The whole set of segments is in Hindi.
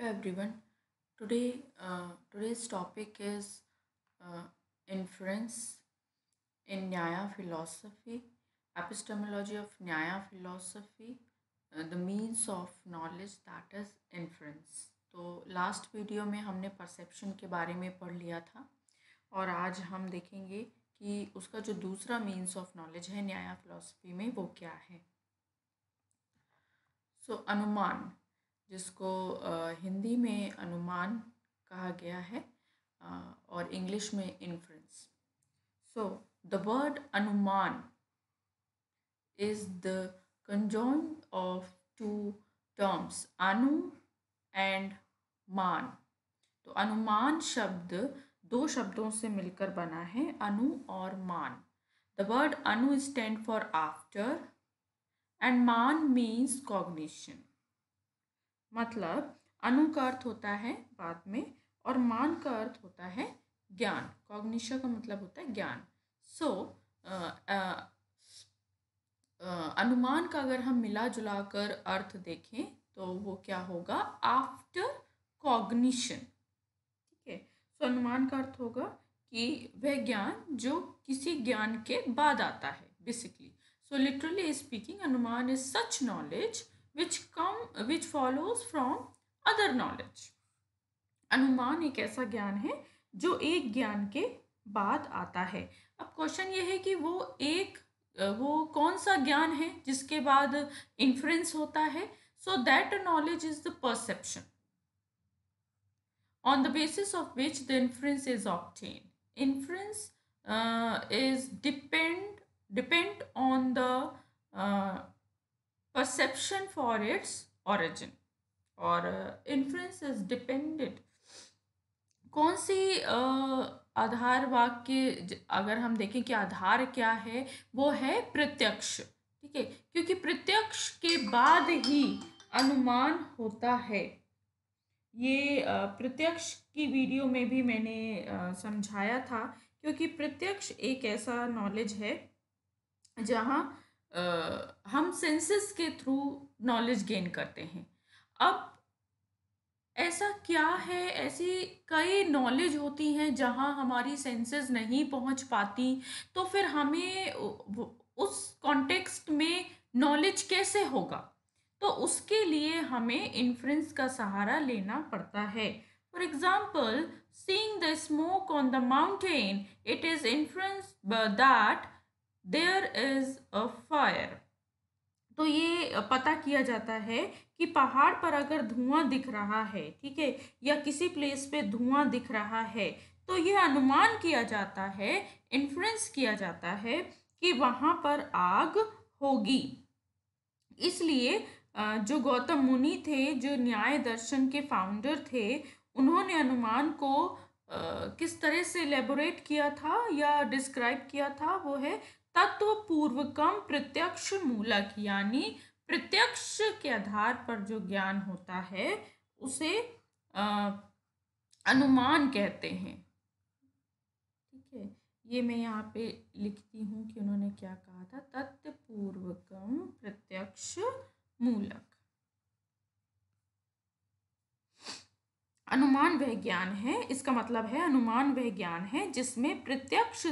Hello everyone today today's topic is influence in Nyaya philosophy epistemology of Nyaya philosophy the means of knowledge that is influence तो लास्ट वीडियो में हमने परसेप्शन के बारे में पढ़ लिया था और आज हम देखेंगे कि उसका जो दूसरा मीन्स ऑफ नॉलेज है न्याया फिलोसफी में वो क्या है सो so, अनुमान जिसको हिंदी में अनुमान कहा गया है और इंग्लिश में inference so the word anuman is the conjoint of two terms anu and maan तो अनुमान शब्द दो शब्दों से मिलकर बना है अनु और मान the word anu stand for after and maan means cognition मतलब अनु का अर्थ होता है बाद में और मान का अर्थ होता है ज्ञान कॉग्निशा का मतलब होता है ज्ञान सो अनुमान का अगर हम मिला जुला कर अर्थ देखें तो वो क्या होगा आफ्टर कॉग्निशन ठीक है सो अनुमान का अर्थ होगा कि वह ज्ञान जो किसी ज्ञान के बाद आता है basically so literally speaking anuman is such knowledge which come which follows from other knowledge अनुमान एक ऐसा ज्ञान है जो एक ज्ञान के बाद आता है अब क्वेश्चन ये है कि वो एक वो कौन सा ज्ञान है जिसके बाद इन्फ्रेंस होता है so that knowledge is the perception on the basis of which the inference is obtain inference is depend depend on the perception for its origin और इन्फ्लुएंस इज dependent कौन सी uh, आधार वाक्य अगर हम देखें कि आधार क्या है वो है प्रत्यक्ष ठीक है क्योंकि प्रत्यक्ष के बाद ही अनुमान होता है ये प्रत्यक्ष की वीडियो में भी मैंने समझाया था क्योंकि प्रत्यक्ष एक ऐसा नॉलेज है जहाँ हम सेंसेस के थ्रू नॉलेज गेन करते हैं अब ऐसा क्या है ऐसी कई नॉलेज होती हैं जहाँ हमारी सेंसेस नहीं पहुँच पाती तो फिर हमें उस कॉन्टेक्स्ट में नॉलेज कैसे होगा तो उसके लिए हमें इन्फ्रेंस का सहारा लेना पड़ता है for example seeing the smoke on the mountain it is inference that there is a fire तो ये पता किया जाता है कि पहाड़ पर अगर धुआं दिख रहा है ठीक है या किसी प्लेस पे धुआं दिख रहा है तो यह अनुमान किया जाता है इन्फ्लुएंस किया जाता है कि वहाँ पर आग होगी इसलिए जो गौतम मुनि थे जो न्याय दर्शन के फाउंडर थे उन्होंने अनुमान को किस तरह से लेबोरेट किया था या डिस्क्राइब किया था वो है तत्व पूर्वकम प्रत्यक्ष मूलक यानी प्रत्यक्ष के आधार पर जो ज्ञान होता है उसे आ, अनुमान कहते हैं ठीक है ये मैं यहाँ पे लिखती हूँ कि उन्होंने क्या कहा था तत्वपूर्वकम प्रत्यक्ष मूलक अनुमान वह ज्ञान है इसका मतलब है अनुमान वह ज्ञान है जिसमें प्रत्यक्ष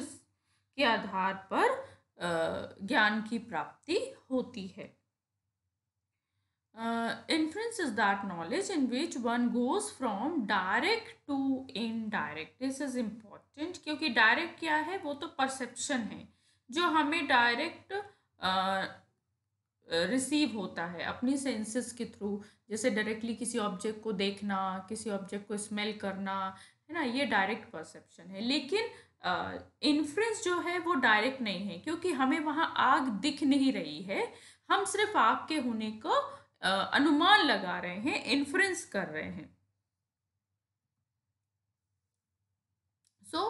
के आधार पर ज्ञान की प्राप्ति होती है inference is that knowledge in which one goes from direct to indirect this is important क्योंकि डायरेक्ट क्या है वो तो परसेप्शन है जो हमें डायरेक्ट रिसीव होता है अपनी सेंसेस के थ्रू जैसे डायरेक्टली किसी ऑब्जेक्ट को देखना किसी ऑब्जेक्ट को स्मेल करना है ना ये डायरेक्ट परसेप्शन है लेकिन इन्फ्रेंस जो है वो डायरेक्ट नहीं है क्योंकि हमें वहाँ आग दिख नहीं रही है हम सिर्फ आग के होने को अनुमान लगा रहे हैं इन्फ्रेंस कर रहे हैं सो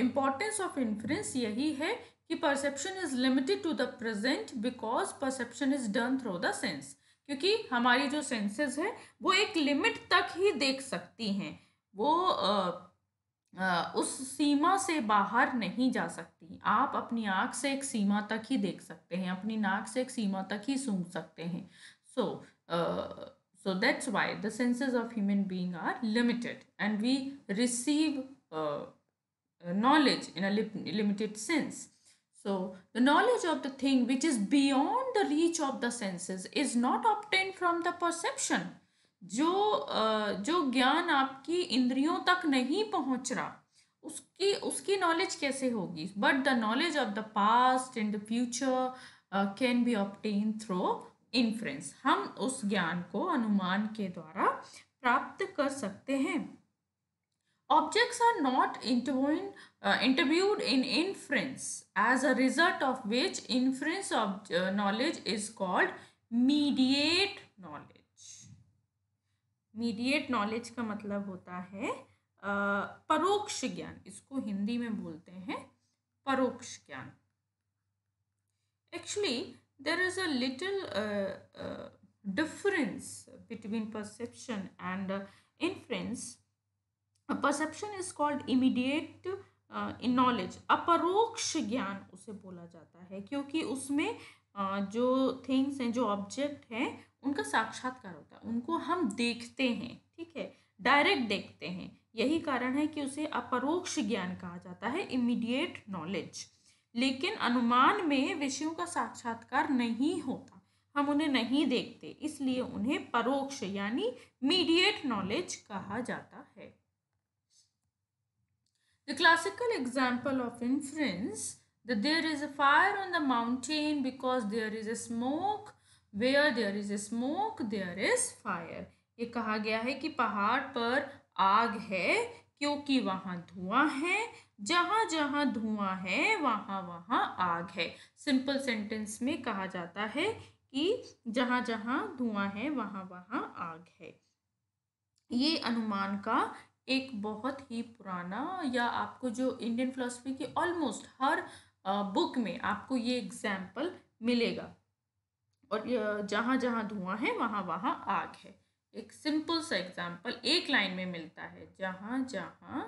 इम्पॉर्टेंस ऑफ इन्फ्रेंस यही है कि perception is limited to the present because perception is done through the sense क्योंकि हमारी जो सेंसेस है वो एक लिमिट तक ही देख सकती हैं वो uh, उस सीमा से बाहर नहीं जा सकती आप अपनी आँख से एक सीमा तक ही देख सकते हैं अपनी नाक से एक सीमा तक ही सूंघ सकते हैं so so that's why the senses of human being are limited and we receive knowledge in limited sense so the knowledge of the thing which is beyond the reach of the senses is not obtain from the perception जो जो ज्ञान आपकी इंद्रियों तक नहीं पहुंच रहा उसकी उसकी नॉलेज कैसे होगी but the knowledge of the past in the future can be obtain through inference हम उस ज्ञान को अनुमान के द्वारा प्राप्त कर सकते हैं objects are not interview interviewed in inference as a result of which inference of knowledge is called mediate knowledge mediate knowledge का मतलब होता है परोक्ष ज्ञान इसको हिंदी में बोलते हैं परोक्ष ज्ञान actually there is a little difference between perception and uh, perception is called immediate in knowledge अपरोक्ष ज्ञान उसे बोला जाता है क्योंकि उसमें जो थिंग्स हैं जो ऑब्जेक्ट हैं उनका साक्षात्कार होता है उनको हम देखते हैं ठीक है डायरेक्ट देखते हैं यही कारण है कि उसे अपरोक्ष ज्ञान कहा जाता है इमीडिएट नॉलेज लेकिन अनुमान में विषयों का साक्षात्कार नहीं होता हम उन्हें नहीं देखते इसलिए उन्हें परोक्ष यानी मीडिएट नॉलेज कहा जाता है the classical example of inference that is a fire on the mountain because there is a smoke where there is smoke there is fire ये कहा गया है कि पहाड़ पर आग है क्योंकि वहाँ धुआं है जहाँ जहाँ धुआं है वहाँ वहाँ आग है सिंपल सेंटेंस में कहा जाता है कि जहाँ जहाँ धुआं है वहाँ वहाँ आग है ये अनुमान का एक बहुत ही पुराना या आपको जो इंडियन फिलोसफी की ऑलमोस्ट हर बुक में आपको ये एग्जाम्पल मिलेगा और जहाँ जहाँ धुआं है वहाँ वहाँ आग है एक सिंपल सा एग्जाम्पल एक लाइन में मिलता है जहाँ जहाँ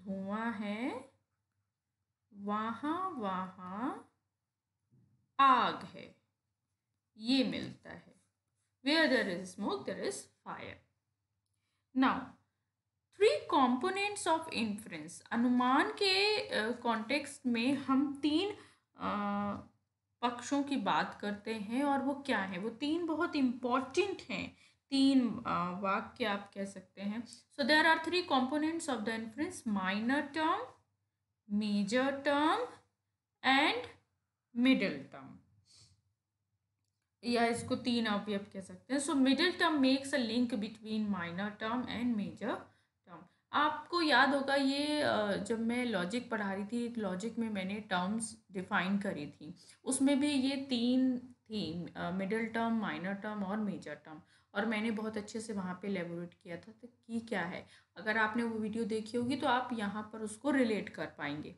धुआं है वहाँ वहाँ आग है ये मिलता है where there is smoke there is fire now three components of inference अनुमान के कॉन्टेक्स्ट में हम तीन पक्षों की बात करते हैं और वो क्या है वो तीन बहुत इम्पॉर्टेंट हैं तीन वाक्य आप कह सकते हैं so there are three components of the inference minor term major term and middle term या इसको तीन आप कह सकते हैं so middle term makes a link between minor term and major आपको याद होगा ये जब मैं लॉजिक पढ़ा रही थी लॉजिक में मैंने टर्म्स डिफाइन करी थी उसमें भी ये तीन थी मिडिल टर्म माइनर टर्म और मेजर टर्म और मैंने बहुत अच्छे से वहाँ पे लेबोरेट किया था तो कि क्या है अगर आपने वो वीडियो देखी होगी तो आप यहाँ पर उसको रिलेट कर पाएंगे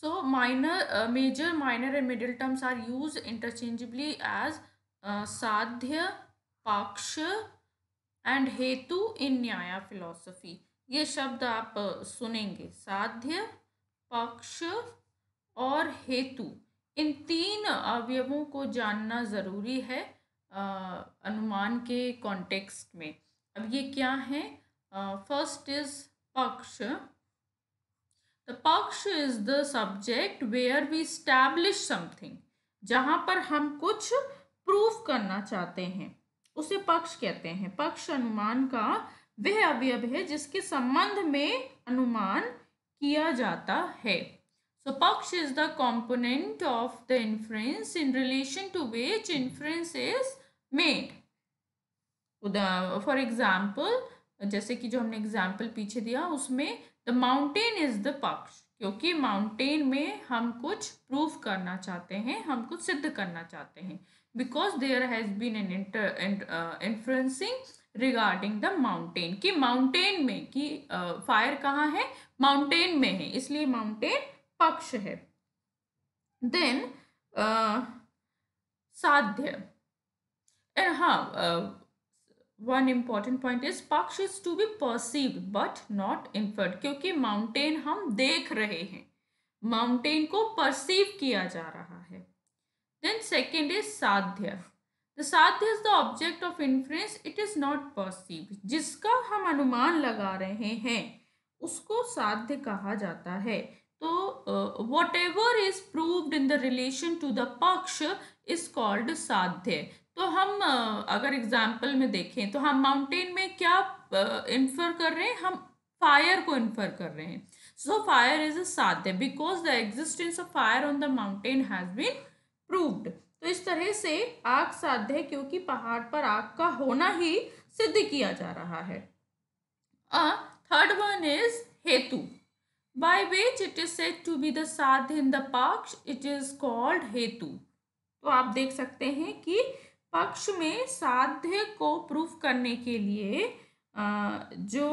so minor major minor and middle terms are use interchangeably as sadhya paksha and हेतु इन न्याया फिलॉसफी ये शब्द आप सुनेंगे साध्य पक्ष और हेतु इन तीन अवयवों को जानना ज़रूरी है आ, अनुमान के कॉन्टेक्स्ट में अब ये क्या है first is paksha the paksha is the subject where we establish something जहाँ पर हम कुछ प्रूफ करना चाहते हैं उसे पक्ष कहते हैं पक्ष अनुमान का वह अवयव है जिसके संबंध में अनुमान किया जाता है so paksha is the component of the inference in relation to which inference is made for example जैसे कि जो हमने एग्जाम्पल पीछे दिया उसमें द माउंटेन इज द पक्ष क्योंकि माउंटेन में हम कुछ प्रूफ करना चाहते हैं हम कुछ सिद्ध करना चाहते हैं because there has been an inter influencing regarding the mountain कि माउंटेन में कि फायर uh, कहाँ है माउंटेन में है इसलिए माउंटेन पक्ष है देन uh, साध्य एंड हाँ one important point is paksha is to be perceive but not inferred क्योंकि माउंटेन हम देख रहे हैं माउंटेन को परसीव किया जा रहा है Then second is साध्य The साध्य is the object of inference. It is not perceived. जिसका हम अनुमान लगा रहे हैं उसको साध्य कहा जाता है तो whatever is proved in the relation to the paksha is called sadhya तो हम अगर एग्जाम्पल में देखें तो हम माउंटेन में क्या इन्फर कर रहे हैं हम फायर को इन्फर कर रहे हैं so fire is a sadhya because the existence of fire on the mountain has been proved तो इस तरह से आग साध्य है क्योंकि पहाड़ पर आग का होना ही सिद्ध किया जा रहा है a third one is hetu by which it is said to be the sadhya in the paksha it is called hetu तो आप देख सकते हैं कि पक्ष में साध्य को प्रूफ करने के लिए जो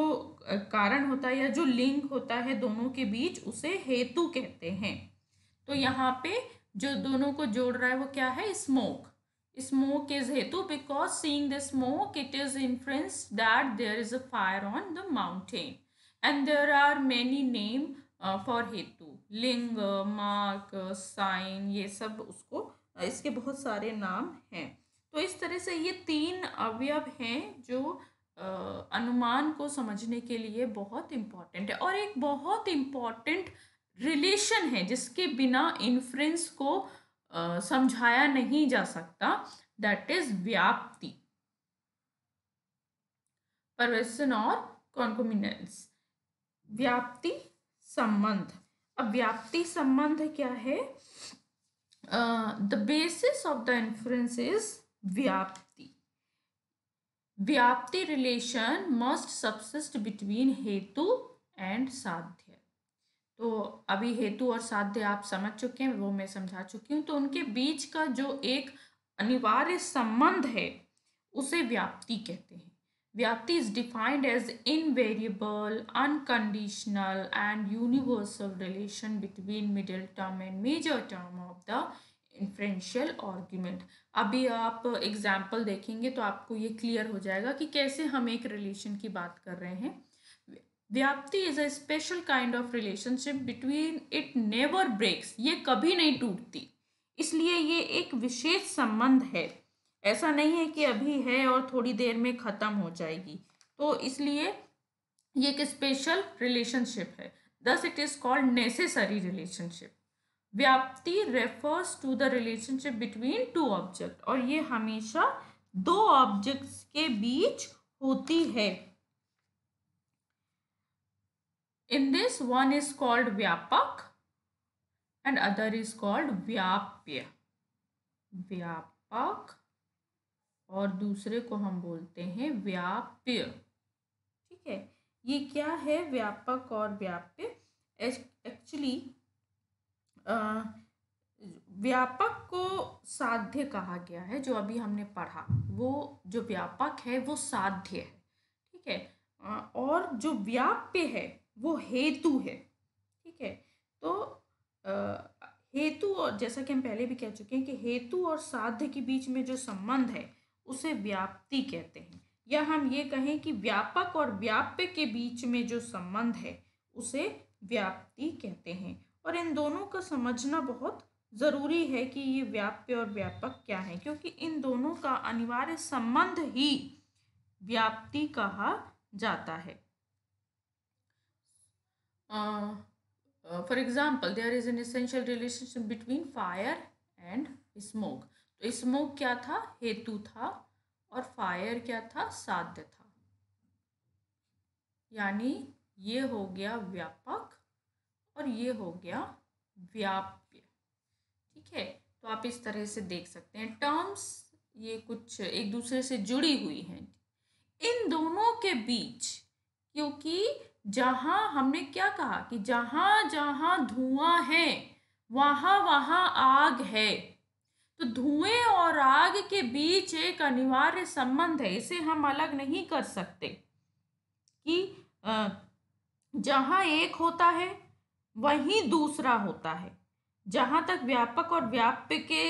कारण होता है या जो लिंक होता है दोनों के बीच उसे हेतु कहते हैं तो यहाँ पे जो दोनों को जोड़ रहा है वो क्या है smoke smoke is hetu because seeing the smoke it is inference that there is a fire on the mountain and there are many name for hetu linga mark sign ये सब उसको uh, इसके बहुत सारे नाम हैं तो इस तरह से ये तीन अवयव हैं जो uh, अनुमान को समझने के लिए बहुत इम्पॉर्टेंट है और एक बहुत इम्पॉर्टेंट रिलेशन है जिसके बिना इन्फ्रेंस को समझाया नहीं जा सकता दैट इज व्याप्ति परवेशन और कॉन्कोमिनेंस व्याप्ति संबंध अब व्याप्ति संबंध क्या है the basis of the inference is vyapti vyapti relation must subsist between hetu and sadhya तो अभी हेतु और साध्य आप समझ चुके हैं वो मैं समझा चुकी हूँ तो उनके बीच का जो एक अनिवार्य संबंध है उसे व्याप्ति कहते हैं vyapti is defined as invariable unconditional and universal relation between middle term and major term of the inferential argument अभी आप एग्जाम्पल देखेंगे तो आपको ये क्लियर हो जाएगा कि कैसे हम एक रिलेशन की बात कर रहे हैं vyapti is a special kind of relationship between it never breaks ये कभी नहीं टूटती इसलिए ये एक विशेष संबंध है ऐसा नहीं है कि अभी है और थोड़ी देर में ख़त्म हो जाएगी तो इसलिए ये एक स्पेशल रिलेशनशिप है thus it is called necessary relationship vyapti refers to the relationship between two object और ये हमेशा दो ऑब्जेक्ट्स के बीच होती है In this, one is called Vyapak and other is called Vyapya. Vyapak और दूसरे को हम बोलते हैं व्याप्य ठीक है ये क्या है व्यापक और व्याप्य एक्चुअली व्यापक को साध्य कहा गया है जो अभी हमने पढ़ा वो जो व्यापक है वो साध्य है ठीक है और जो व्याप्य है वो हेतु है ठीक है तो आ, हेतु और जैसा कि हम पहले भी कह चुके हैं कि हेतु और साध्य के बीच में जो संबंध है उसे व्याप्ति कहते हैं या हम ये कहें कि व्यापक और व्याप्य के बीच में जो संबंध है उसे व्याप्ति कहते हैं और इन दोनों का समझना बहुत ज़रूरी है कि ये व्याप्य और व्यापक क्या है क्योंकि इन दोनों का अनिवार्य संबंध ही व्याप्ति कहा जाता है for example there is an essential relationship between fire and smoke तो स्मोक क्या था हेतु था और फायर क्या था साध्य था यानी ये हो गया व्यापक और ये हो गया व्याप्य ठीक है तो आप इस तरह से देख सकते हैं टर्म्स ये कुछ एक दूसरे से जुड़ी हुई हैं इन दोनों के बीच क्योंकि जहाँ हमने क्या कहा कि जहाँ जहाँ धुआं है वहाँ वहाँ आग है तो धुएं और आग के बीच एक अनिवार्य संबंध है इसे हम अलग नहीं कर सकते कि जहाँ एक होता है वहीं दूसरा होता है जहाँ तक व्यापक और व्याप्य के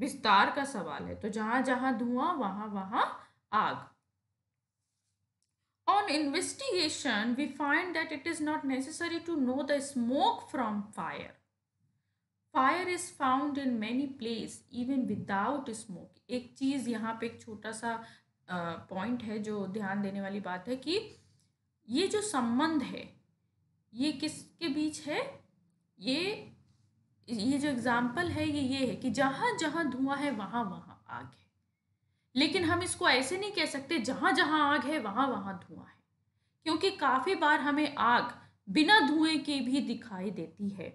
विस्तार का सवाल है तो जहाँ जहाँ धुआं वहाँ वहाँ आग On investigation, we find that it is not necessary to know the smoke from fire. Fire is found in many place even without smoke एक चीज़ यहाँ पे एक छोटा सा पॉइंट uh, है जो ध्यान देने वाली बात है कि ये जो संबंध है ये किसके बीच है ये ये जो एग्जाम्पल है ये ये है कि जहाँ जहाँ धुआं है वहाँ वहाँ आग है लेकिन हम इसको ऐसे नहीं कह सकते जहाँ जहाँ आग है वहाँ वहाँ धुआं है क्योंकि काफ़ी बार हमें आग बिना धुएं के भी दिखाई देती है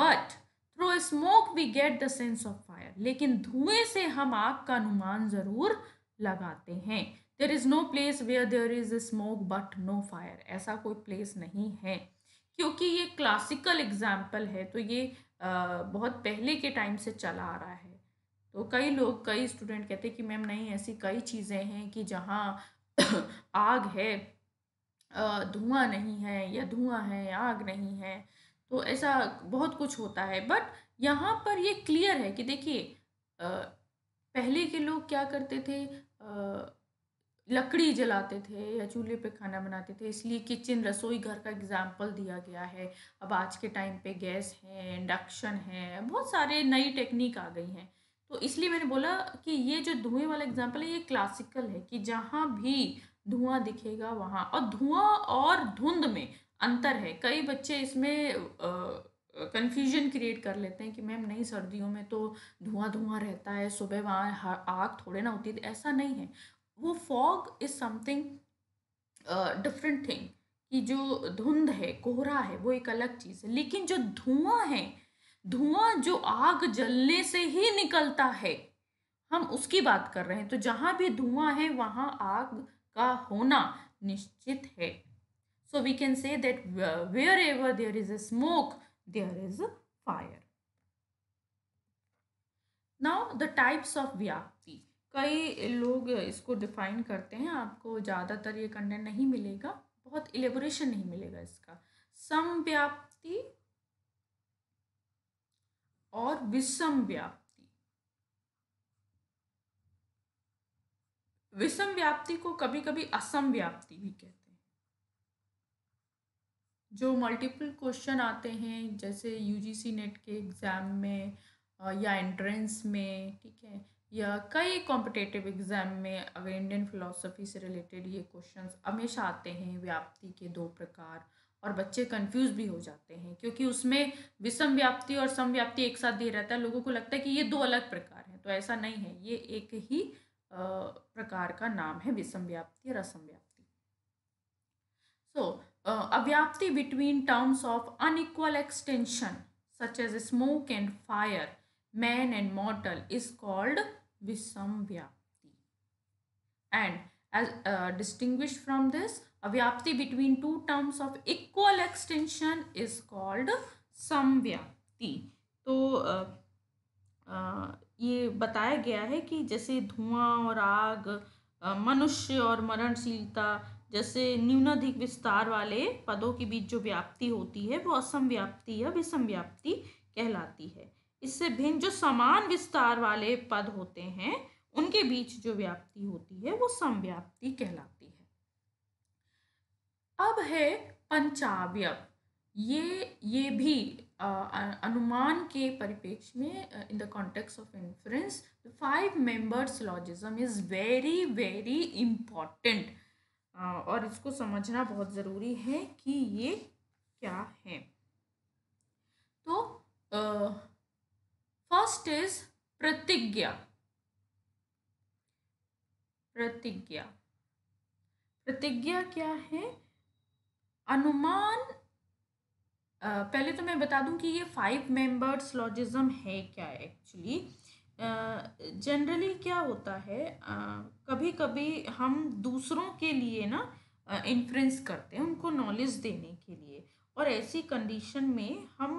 but through smoke we get the sense of fire लेकिन धुएं से हम आग का अनुमान ज़रूर लगाते हैं there is no place where there is smoke but no fire ऐसा कोई प्लेस नहीं है क्योंकि ये क्लासिकल एग्जाम्पल है तो ये बहुत पहले के टाइम से चला आ रहा है तो कई लोग कई स्टूडेंट कहते हैं कि मैम नहीं ऐसी कई चीज़ें हैं कि जहाँ आग है धुआं नहीं है या धुआं है आग नहीं है तो ऐसा बहुत कुछ होता है बट यहाँ पर ये क्लियर है कि देखिए पहले के लोग क्या करते थे आ, लकड़ी जलाते थे या चूल्हे पे खाना बनाते थे इसलिए किचन रसोई घर का एग्जाम्पल दिया गया है अब आज के टाइम पे गैस है इंडक्शन है बहुत सारे नई टेक्निक आ गई हैं तो इसलिए मैंने बोला कि ये जो धुएं वाला एग्जाम्पल है ये क्लासिकल है कि जहाँ भी धुआं दिखेगा वहाँ और धुआं और धुंध में अंतर है कई बच्चे इसमें कन्फ्यूजन क्रिएट कर लेते हैं कि मैम नहीं सर्दियों में तो धुआं धुआं रहता है सुबह वहाँ आग थोड़े ना होती तो ऐसा नहीं है वो fog is something different thing कि जो धुंध है कोहरा है वो एक अलग चीज़ है लेकिन जो धुआं है धुआं जो आग जलने से ही निकलता है हम उसकी बात कर रहे हैं तो जहां भी धुआं है वहां आग का होना निश्चित है we can say that wherever there is a smoke there is a fire now the types of vyapti कई लोग इसको डिफाइन करते हैं आपको ज़्यादातर ये कंटेंट नहीं मिलेगा बहुत एलेबोरेशन नहीं मिलेगा इसका सम व्याप्ति और विषम व्याप्ति विषम व्याप्ति को कभी कभी असम व्याप्ति भी कहते हैं जो मल्टीपल क्वेश्चन आते हैं जैसे यूजीसी नेट के एग्ज़ाम में या एंट्रेंस में ठीक है या कई कॉम्पिटेटिव एग्ज़ाम में अगर इंडियन फिलोसफी से रिलेटेड ये क्वेश्चंस हमेशा आते हैं व्याप्ति के दो प्रकार और बच्चे कंफ्यूज भी हो जाते हैं क्योंकि उसमें विषम व्याप्ति और सम व्याप्ति एक साथ दे रहता है लोगों को लगता है कि ये दो अलग प्रकार हैं तो ऐसा नहीं है ये एक ही प्रकार का नाम है विषम व्याप्ति और असम व्याप्ति so avyapti between terms of unequal extension such as smoke and fire man and mortal is called visham vyapti and as distinguish from this avyapti between two terms of equal extension is called samavyapti तो आ, आ, ये बताया गया है कि जैसे धुआं और आग मनुष्य और मरणशीलता जैसे न्यूनाधिक विस्तार वाले पदों के बीच जो व्याप्ति होती है वो असम व्याप्ति या विषम व्याप्ति कहलाती है इससे भिन्न जो समान विस्तार वाले पद होते हैं उनके बीच जो व्याप्ति होती है वो समव्याप्ति कहलाती है अब है पंचावय ये ये भी अनुमान के परिपेक्ष में in the context of inference the five members syllogism is very very important और इसको समझना बहुत ज़रूरी है कि ये क्या है तो फर्स्ट इज प्रतिज्ञा प्रतिज्ञा प्रतिज्ञा क्या है अनुमान पहले तो मैं बता दूं कि ये फाइव मेंबर्स लॉजिज्म है क्या एक्चुअली जनरली क्या होता है कभी कभी हम दूसरों के लिए ना इन्फ्लुएंस करते हैं उनको नॉलेज देने के लिए और ऐसी कंडीशन में हम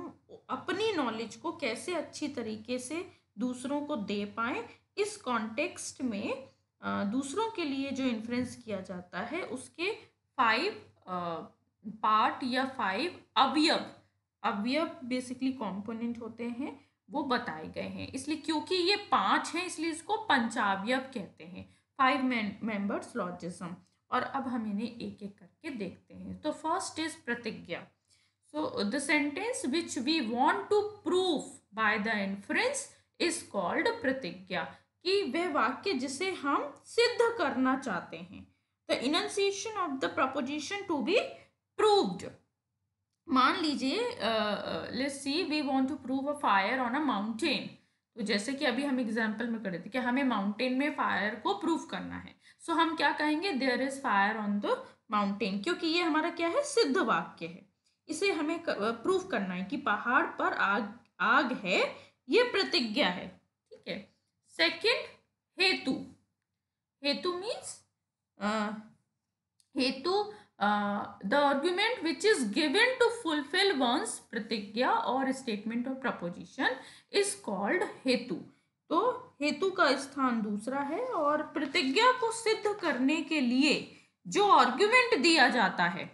अपनी नॉलेज को कैसे अच्छी तरीके से दूसरों को दे पाए इस कॉन्टेक्स्ट में दूसरों के लिए जो इन्फ्रेंस किया जाता है उसके फाइव पार्ट या फाइव अवयव अवयव बेसिकली कंपोनेंट होते हैं वो बताए गए हैं इसलिए क्योंकि ये पांच हैं इसलिए इसको पंचावयव कहते हैं फाइव मेंबर्स लॉजिज्म और अब हम इन्हें एक एक करके देखते हैं तो first is pratijna so the sentence which we want to prove by the inference is called pratijna कि वह वाक्य जिसे हम सिद्ध करना चाहते हैं the initiation of the proposition to be proved मान लीजिए let's see we want to prove a fire on a mountain तो जैसे कि अभी हम एग्जांपल में कर रहे थे कि हमें माउंटेन में फायर को प्रूव करना है सो so, हम क्या कहेंगे there is fire on the mountain क्योंकि ये हमारा क्या है सिद्ध वाक्य है इसे हमें प्रूव करना है कि पहाड़ पर आग आग है ये प्रतिज्ञा है ठीक है सेकंड हेतु हेतु मीन्स हेतु uh, the argument which is given to fulfill one's pratigya or statement or proposition is called hetu. तो हेतु का स्थान दूसरा है और प्रतिज्ञा को सिद्ध करने के लिए जो आर्ग्यूमेंट दिया जाता है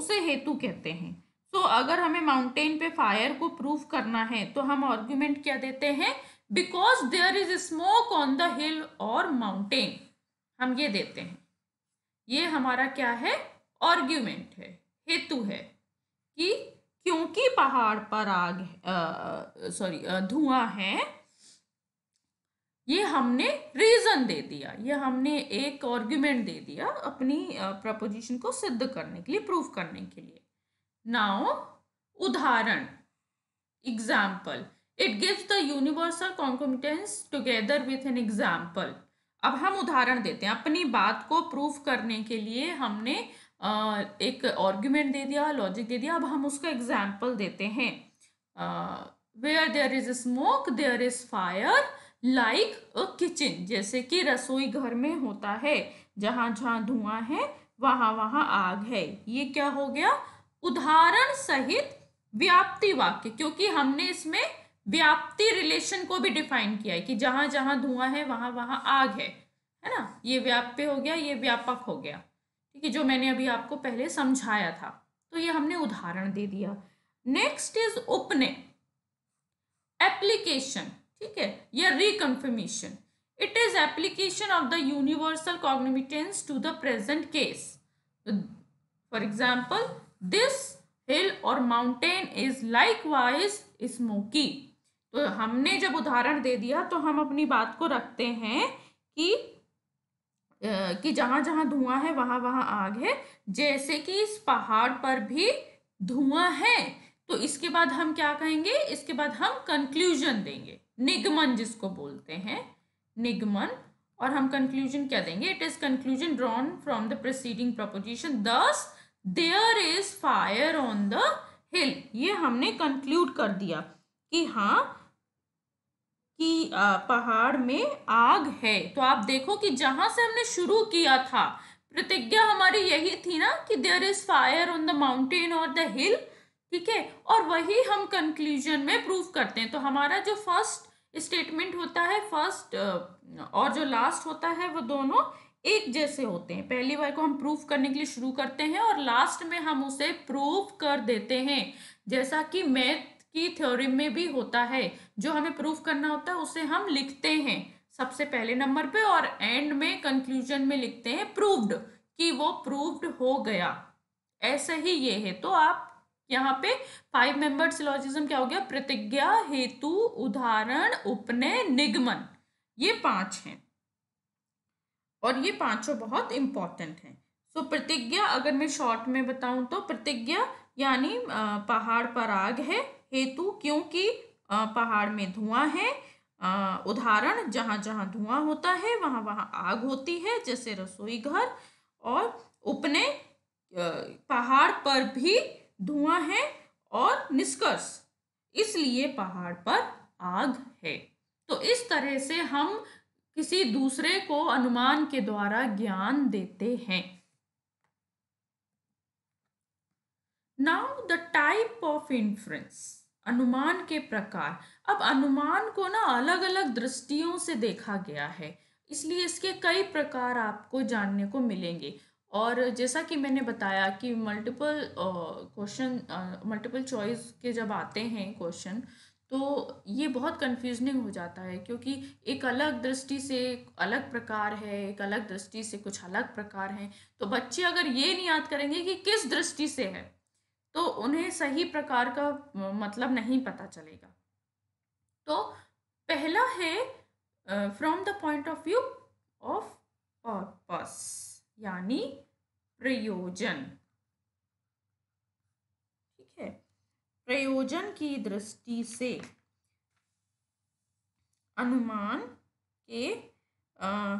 उसे हेतु कहते हैं सो so, अगर हमें माउंटेन पे फायर को प्रूफ करना है तो हम आर्ग्यूमेंट क्या देते हैं because there is smoke on the hill और माउंटेन हम ये देते हैं ये हमारा क्या है ऑर्ग्यूमेंट है हेतु है कि क्योंकि पहाड़ पर आग सॉरी धुआं है ये हमने रीजन दे दिया ये हमने एक ऑर्ग्यूमेंट दे दिया अपनी प्रपोजिशन को सिद्ध करने के लिए प्रूफ करने के लिए नाउ उदाहरण example it gives the universal concomitance together with an example अब हम उदाहरण देते हैं अपनी बात को प्रूफ करने के लिए हमने एक आर्ग्यूमेंट दे दिया लॉजिक दे दिया अब हम उसका एग्जाम्पल देते हैं where there is smoke there is fire like a kitchen जैसे कि रसोई घर में होता है जहाँ जहाँ धुआं है वहाँ वहाँ आग है ये क्या हो गया उदाहरण सहित व्याप्ति वाक्य क्योंकि हमने इसमें व्याप्ति रिलेशन को भी डिफाइन किया है कि जहाँ जहाँ धुआं है वहाँ वहाँ आग है है ना ये व्याप्य हो गया ये व्यापक हो गया ठीक है जो मैंने अभी आपको पहले समझाया था तो ये हमने उदाहरण दे दिया नेक्स्ट इज उपने एप्लीकेशन ठीक है या reconfirmation it is application of the universal concomitance to the present case for example this hill और mountain is likewise smoky तो हमने जब उदाहरण दे दिया तो हम अपनी बात को रखते हैं कि कि जहाँ जहाँ धुआं है वहाँ वहाँ आग है जैसे कि इस पहाड़ पर भी धुआं है तो इसके बाद हम क्या कहेंगे इसके बाद हम कंक्लूजन देंगे निगमन जिसको बोलते हैं निगमन और हम कंक्लूजन क्या देंगे it is conclusion drawn from the proceeding proposition thus there is fire on the hill ये हमने कंक्लूड कर दिया कि हाँ कि पहाड़ में आग है तो आप देखो कि जहाँ से हमने शुरू किया था प्रतिज्ञा हमारी यही थी ना कि there is fire on the mountain और द हिल ठीक है और वही हम कंक्लूजन में प्रूव करते हैं तो हमारा जो फर्स्ट स्टेटमेंट होता है फर्स्ट और जो लास्ट होता है वो दोनों एक जैसे होते हैं पहली बार को हम प्रूफ करने के लिए शुरू करते हैं और लास्ट में हम उसे प्रूफ कर देते हैं जैसा कि मैथ की थ्योरी में भी होता है जो हमें प्रूफ करना होता है उसे हम लिखते हैं सबसे पहले नंबर पे और एंड में कंक्लूजन में लिखते हैं प्रूव्ड कि वो प्रूव्ड हो गया ऐसा ही ये है तो आप यहाँ पे फाइव मेंबर सिलोजिज्म क्या हो गया प्रतिज्ञा हेतु उदाहरण उपनय निगमन ये पांच हैं और ये पांचों बहुत इंपॉर्टेंट हैं सो so, प्रतिज्ञा अगर मैं शॉर्ट में बताऊं तो प्रतिज्ञा यानी पहाड़ पर आग है हेतु क्योंकि पहाड़ में धुआं है उदाहरण जहाँ जहाँ धुआं होता है वहाँ वहाँ आग होती है जैसे रसोई घर और उपने पहाड़ पर भी धुआं है और निष्कर्ष इसलिए पहाड़ पर आग है तो इस तरह से हम किसी दूसरे को अनुमान के द्वारा ज्ञान देते हैं now the type of inference अनुमान के प्रकार अब अनुमान को ना अलग अलग दृष्टियों से देखा गया है इसलिए इसके कई प्रकार आपको जानने को मिलेंगे और जैसा कि मैंने बताया कि मल्टीपल क्वेश्चन मल्टीपल चॉइस के जब आते हैं क्वेश्चन तो ये बहुत कंफ्यूजनिंग हो जाता है क्योंकि एक अलग दृष्टि से अलग प्रकार है एक अलग दृष्टि से कुछ अलग प्रकार हैं तो बच्चे अगर ये नहीं याद करेंगे कि किस दृष्टि से है तो उन्हें सही प्रकार का मतलब नहीं पता चलेगा तो पहला है from the point of view of purpose यानी प्रयोजन ठीक है प्रयोजन की दृष्टि से अनुमान के आ,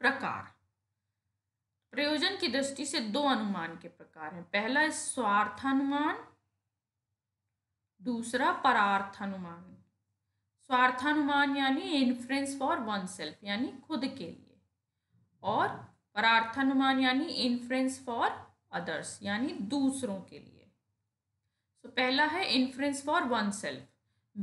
प्रकार प्रयोजन की दृष्टि से दो अनुमान के प्रकार हैं पहला स्वार्थानुमान दूसरा परार्थानुमान स्वार्थानुमान यानी इन्फ्लुएंस फॉर वन सेल्फ यानी खुद के लिए और परार्थानुमान यानी इन्फ्लुएंस फॉर अदर्स यानी दूसरों के लिए सो so, पहला है influence for oneself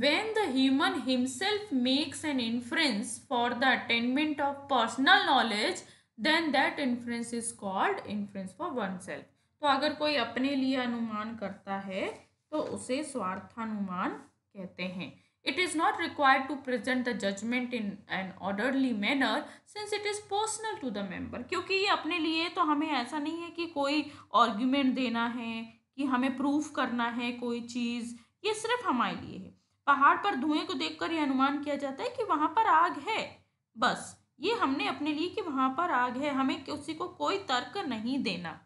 when the human himself makes an influence for the attainment of personal knowledge then that inference is called inference for oneself तो अगर कोई अपने लिए अनुमान करता है तो उसे स्वार्थानुमान कहते हैं it is not required to present the judgement in an orderly manner since it is personal to the member क्योंकि ये अपने लिए तो हमें ऐसा नहीं है कि कोई ऑर्ग्यूमेंट देना है कि हमें प्रूफ करना है कोई चीज़ ये सिर्फ हमारे लिए है पहाड़ पर धुएं को देखकर यह अनुमान किया जाता है कि वहाँ पर आग है बस ये हमने अपने लिए कि वहाँ पर आग है हमें उसी को कोई तर्क नहीं देना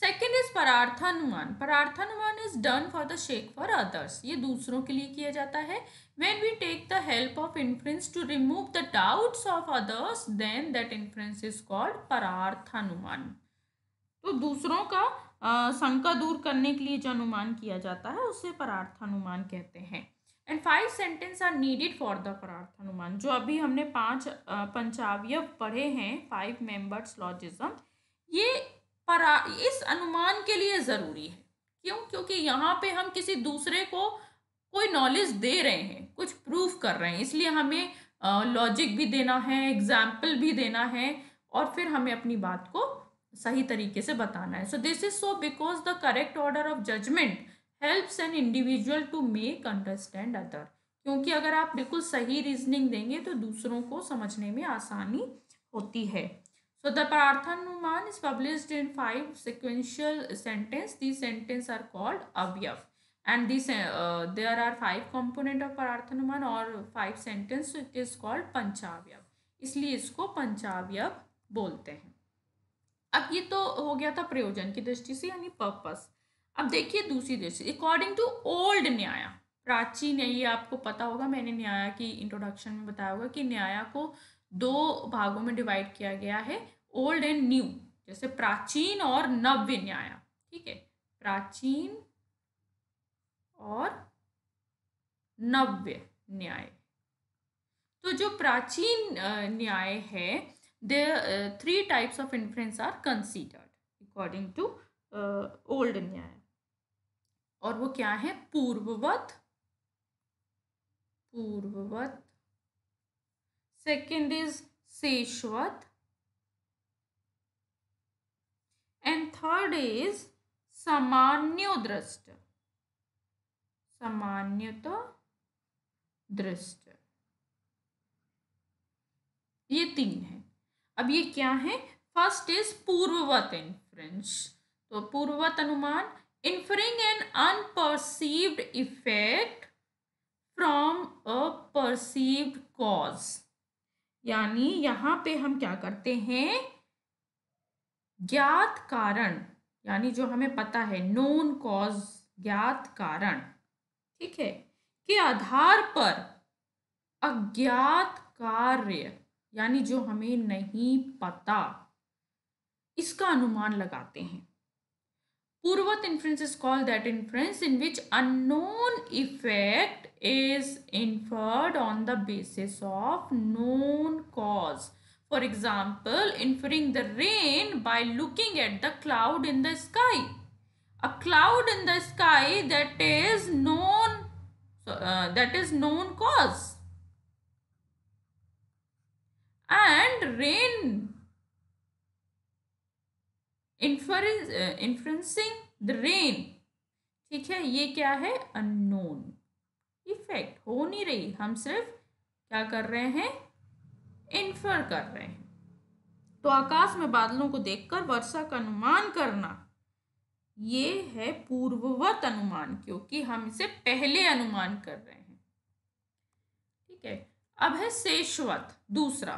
second is pararthanuman pararthanuman is done for the sake for others ये दूसरों के लिए किया जाता है when we take the help of inference to remove the doubts of others then that inference is called pararthanuman तो दूसरों का शंका दूर करने के लिए जो अनुमान किया जाता है उसे परार्थानुमान कहते हैं and five sentence are needed for the pararthanuman जो अभी हमने पांच पंचावय पढ़े हैं फाइव मेंबर्स लॉजिज्म ये परा इस अनुमान के लिए ज़रूरी है क्यों क्योंकि यहाँ पे हम किसी दूसरे को कोई नॉलेज दे रहे हैं कुछ प्रूफ कर रहे हैं इसलिए हमें लॉजिक भी देना है एग्जाम्पल भी देना है और फिर हमें अपनी बात को सही तरीके से बताना है so this is so because the correct order of judgement helps an individual to make understand other क्योंकि अगर आप बिल्कुल सही रीजनिंग देंगे तो दूसरों को समझने में आसानी होती है so the pararthanuman is publish in five sequential sentence the sentence are called avayava and this there are five component of pararthanuman और five sentence it is called panchavayava इसलिए इसको पंचावयव बोलते हैं अब ये तो हो गया था प्रयोजन की दृष्टि से यानी पर्पज़ अब देखिए दूसरी दृष्टि अकॉर्डिंग टू ओल्ड न्याय प्राचीन है ये आपको पता होगा मैंने न्याया की इंट्रोडक्शन में बताया होगा कि न्याय को दो भागों में डिवाइड किया गया है ओल्ड एंड न्यू जैसे प्राचीन और नव्य न्याय ठीक है प्राचीन और नव्य न्याय तो जो प्राचीन न्याय है they three types of influence are considered according to old Nyaya और वो क्या है पूर्ववत purvavat is sheshavat and third is samanyodrishta सामान्य तो दृष्ट ये तीन है अब ये क्या है फर्स्ट इज पूर्ववत इन्फ्रेंस तो पूर्ववत अनुमान inferring an unperceived effect from a perceived cause यानी यहाँ पे हम क्या करते हैं ज्ञात कारण यानी जो हमें पता है नोन कॉज ज्ञात कारण ठीक है के आधार पर अज्ञात कार्य यानी जो हमें नहीं पता इसका अनुमान लगाते हैं Purvat inference is called that inference in which unknown effect is inferred on the basis of known cause. For example, inferring the rain by looking at the cloud in the sky. A cloud in the sky that is known, uh, that is known cause. And rain inference inferencing the rain ठीक है ये क्या है अननोन इफेक्ट हो नहीं रही हम सिर्फ क्या कर रहे हैं इन्फर कर रहे हैं तो आकाश में बादलों को देखकर वर्षा का अनुमान करना ये है पूर्ववत अनुमान क्योंकि हम इसे पहले अनुमान कर रहे हैं ठीक है अब है शेषवत दूसरा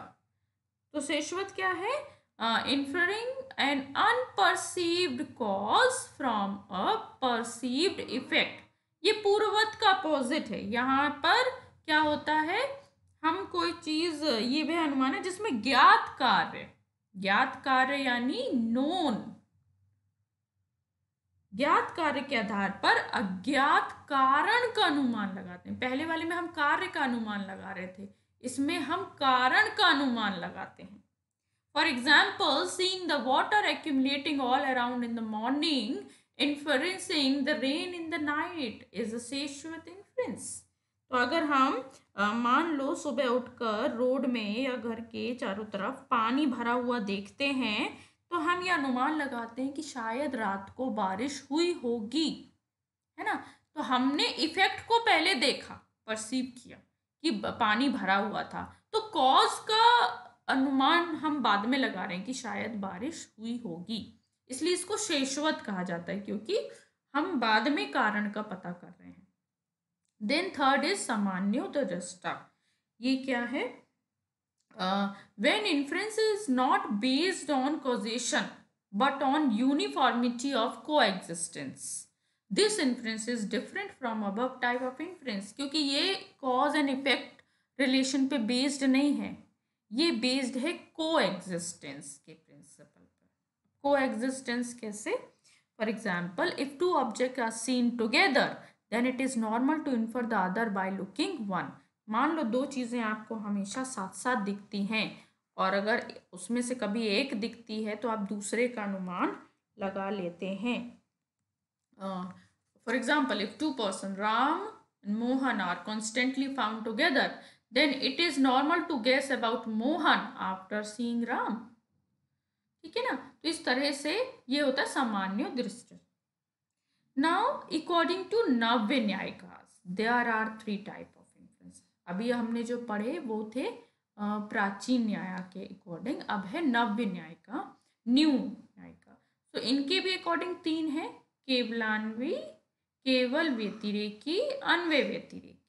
तो शेषवत क्या है uh, inferring an unperceived cause from a perceived effect ये पूर्ववत का अपोजिट है यहाँ पर क्या होता है हम कोई चीज ये भी अनुमान है जिसमें ज्ञात कार्य ज्ञात कार्य यानी नोन ज्ञात कार्य के आधार पर अज्ञात कारण का अनुमान लगाते हैं पहले वाले में हम कार्य का अनुमान लगा रहे थे इसमें हम कारण का अनुमान लगाते हैं For example, seeing the water accumulating all around in the morning, inferencing the rain in the night is a सेश्वत inference. तो agar hum आ, मान लो सुबह उठकर रोड में या घर के चारों तरफ पानी भरा हुआ देखते हैं तो हम यह अनुमान लगाते हैं कि शायद रात को बारिश हुई होगी है ना तो हमने इफेक्ट को पहले देखा परसीव किया कि पानी भरा हुआ था तो कॉज का अनुमान हम बाद में लगा रहे हैं कि शायद बारिश हुई होगी इसलिए इसको शेषवत कहा जाता है क्योंकि हम बाद में कारण का पता कर रहे हैं देन थर्ड इज सामान्य दृष्टा ये क्या है when inference is not based on causation but on uniformity of coexistence this inference is different from above type of inference क्योंकि ये कॉज एंड इफेक्ट रिलेशन पे बेस्ड नहीं है ये बेस्ड है को एग्जिस्टेंस के प्रिंसिपल पर को एग्जिस्टेंस कैसे for example if two object are seen together then it is normal to infer the other by looking one मान लो दो चीज़ें आपको हमेशा साथ साथ दिखती हैं और अगर उसमें से कभी एक दिखती है तो आप दूसरे का अनुमान लगा लेते हैं for example if two person Ram Mohan are constantly found together then it is normal to guess about Mohan after seeing Ram ठीक है ना तो इस तरह से ये होता है सामान्य दृष्ट now according to Navya Naiyayikas they are three type of influence अभी हमने जो पढ़े वो थे प्राचीन न्याय के अकॉर्डिंग अब है नव्य न्यायिका न्यू न्यायिका तो इनके भी अकॉर्डिंग तीन है केवलान्वी केवल व्यतिरेकी अनवय व्यतिरेकी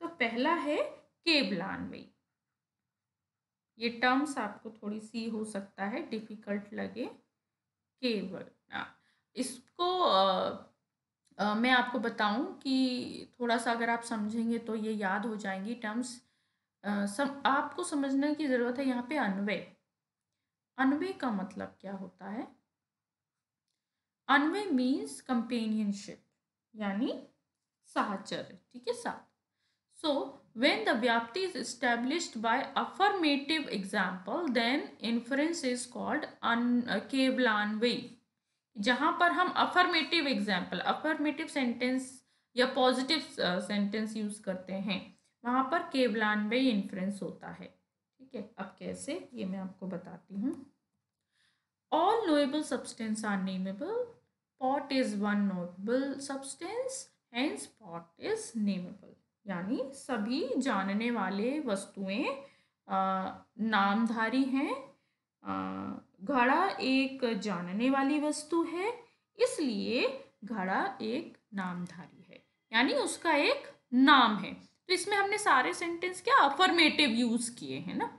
तो पहला है वे ये टर्म्स आपको थोड़ी सी हो सकता है डिफिकल्ट लगे केवल इसको आ, आ, मैं आपको बताऊं कि थोड़ा सा अगर आप समझेंगे तो ये याद हो जाएंगी टर्म्स सम आपको समझने की ज़रूरत है यहाँ पे अनवे अनवे का मतलब क्या होता है अनवे मीन्स कंपेनियनशिप यानी साहचर्य ठीक है साथ So, when the Vyapti is established by affirmative example, then inference is called Kevlan way. जहाँ पर हम affirmative example, affirmative sentence या पॉजिटिव सेंटेंस यूज करते हैं वहाँ पर केवलान में इन्फ्रेंस होता है ठीक है अब कैसे ये मैं आपको बताती हूँ all knowable substance are nameable pot is one knowable substance hence pot is nameable यानी सभी जानने वाले वस्तुएं नामधारी हैं घड़ा एक जानने वाली वस्तु है इसलिए घड़ा एक नामधारी है यानी उसका एक नाम है तो इसमें हमने सारे सेंटेंस क्या अफर्मेटिव यूज किए हैं ना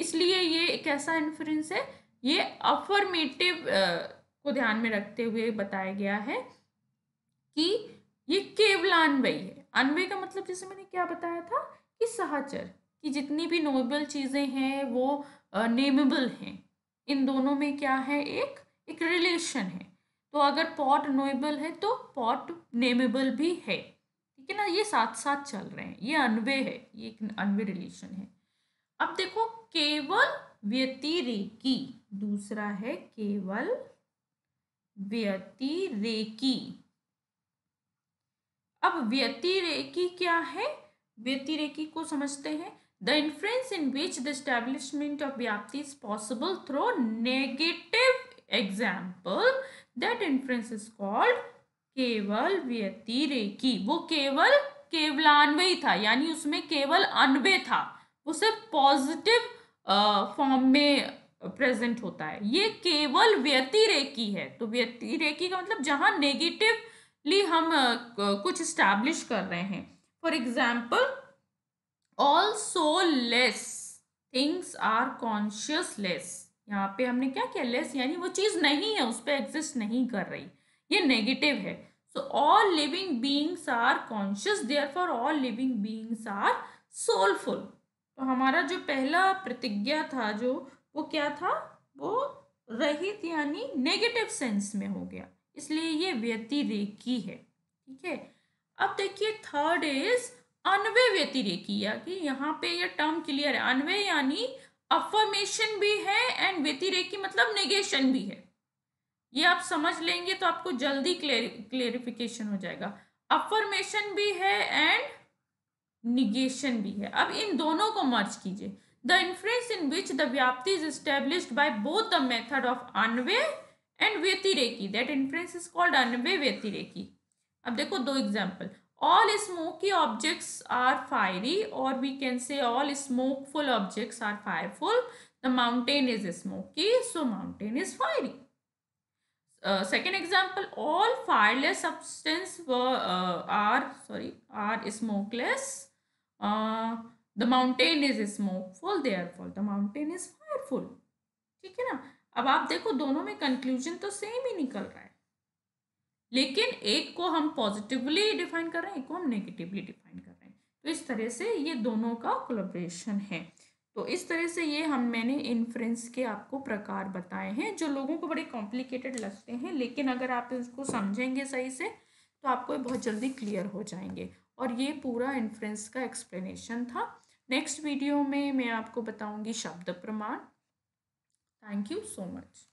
इसलिए ये एक ऐसा इन्फ्रेंस है ये अफर्मेटिव को ध्यान में रखते हुए बताया गया है कि ये केवलान्वयी है अनवे का मतलब जैसे मैंने क्या बताया था कि सहचर कि जितनी भी नोएबल चीज़ें हैं वो नेमेबल हैं इन दोनों में क्या है एक एक रिलेशन है तो अगर पॉट नोएबल है तो पॉट नेमेबल भी है ठीक है ना ये साथ साथ चल रहे हैं ये अनवे है ये एक अनवे रिलेशन है अब देखो केवल व्यतिरेकी दूसरा है केवल व्यतिरेकी अब व्यतिरेकी क्या है व्यतिरेकी को समझते हैं the influence in which the establishment of vyapti is possible through negative example that influence is called kevala vyatireki वो केवल केवलान्वयी था यानी उसमें केवल अन्वय था वो सिर्फ पॉजिटिव फॉर्म में प्रेजेंट होता है ये केवल व्यतिरेकी है तो व्यतिरेकी का मतलब जहाँ नेगेटिव ली हम कुछ स्टैब्लिश कर रहे हैं for example all soulless things are conscious less यहाँ पे हमने क्या किया लेस यानी वो चीज़ नहीं है उस पर एग्जिस्ट नहीं कर रही ये नेगेटिव है so all living beings are conscious therefore all living beings are soulful तो हमारा जो पहला प्रतिज्ञा था जो वो क्या था वो रहित यानी नेगेटिव सेंस में हो गया इसलिए ये व्यतिरेकी है ठीक है अब देखिए थर्ड इज अनवे व्यतिरेकी कि यहाँ पे ये टर्म क्लियर है अनवे यानी अफर्मेशन भी है एंड व्यतिरेकी मतलब नेगेशन भी है ये आप समझ लेंगे तो आपको जल्दी क्लेरिफिकेशन हो जाएगा अफर्मेशन भी है एंड निगेशन भी है अब इन दोनों को मर्ज कीजिए the inference in which the vyapti is establish by both the method of anvaya and vyatireki that inference is called anvaya vyatireki अब देखो दो example all smoky objects are fiery or we can say all smokeful objects are fireful the mountain is smoky so mountain is fiery uh, second example all fireless substance were uh, are sorry are smokeless uh, the mountain is smokeful therefore the mountain is fireful ठीक है ना अब आप देखो दोनों में कंक्लूजन तो सेम ही निकल रहा है लेकिन एक को हम पॉजिटिवली डिफाइन कर रहे हैं एक को हम नेगेटिवली डिफाइन कर रहे हैं तो इस तरह से ये दोनों का कोलोब्रेशन है तो इस तरह से ये हम मैंने इन्फ्रेंस के आपको प्रकार बताए हैं जो लोगों को बड़े कॉम्प्लिकेटेड लगते हैं लेकिन अगर आप इसको समझेंगे सही से तो आपको बहुत जल्दी क्लियर हो जाएंगे और ये पूरा इन्फ्रेंस का एक्सप्लेनेशन था नेक्स्ट वीडियो में मैं आपको बताऊंगी शब्द प्रमाण Thank you so much.